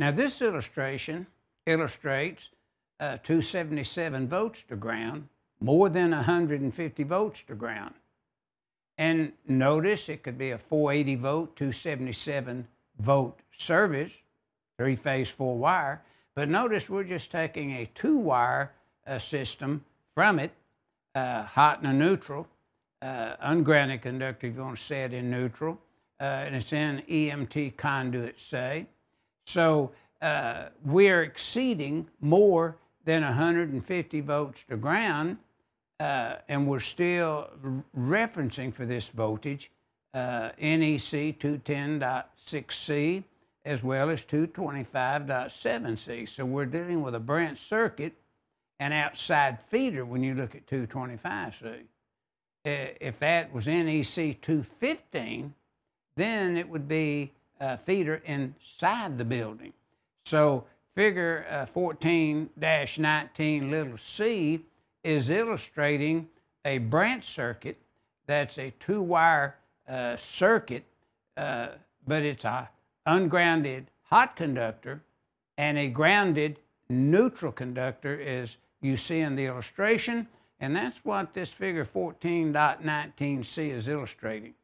Now this illustration illustrates uh, 277 votes to ground, more than 150 votes to ground. And notice it could be a 480 vote, 277 vote service, three phase, four wire. But notice we're just taking a two wire uh, system from it, uh, hot and neutral, uh, ungrounded conductor, if you want to say it in neutral, uh, and it's in EMT conduit, say. So uh, we're exceeding more than 150 volts to ground, uh, and we're still referencing for this voltage uh, NEC 210.6C as well as 225.7C. So we're dealing with a branch circuit and outside feeder when you look at 225C. If that was NEC 215, then it would be uh, feeder inside the building. So figure 14-19 uh, little c is illustrating a branch circuit that's a two-wire uh, circuit, uh, but it's a ungrounded hot conductor and a grounded neutral conductor as you see in the illustration. And that's what this figure 14.19c is illustrating.